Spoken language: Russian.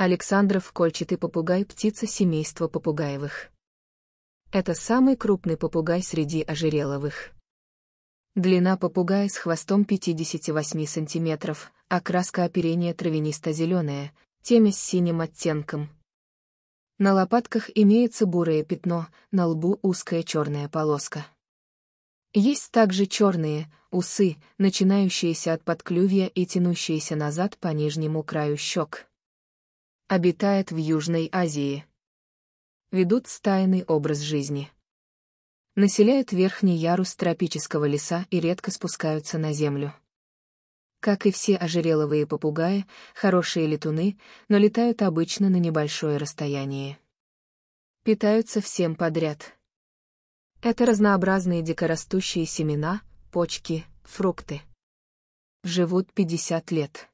Александров кольчатый попугай – птица семейства попугаевых. Это самый крупный попугай среди ожереловых. Длина попугая с хвостом 58 см, окраска оперения травянисто-зеленая, темя с синим оттенком. На лопатках имеется бурое пятно, на лбу узкая черная полоска. Есть также черные, усы, начинающиеся от подклювья и тянущиеся назад по нижнему краю щек обитает в Южной Азии. Ведут стайный образ жизни. Населяют верхний ярус тропического леса и редко спускаются на землю. Как и все ожереловые попугаи, хорошие летуны, но летают обычно на небольшое расстояние. Питаются всем подряд. Это разнообразные дикорастущие семена, почки, фрукты. Живут 50 лет.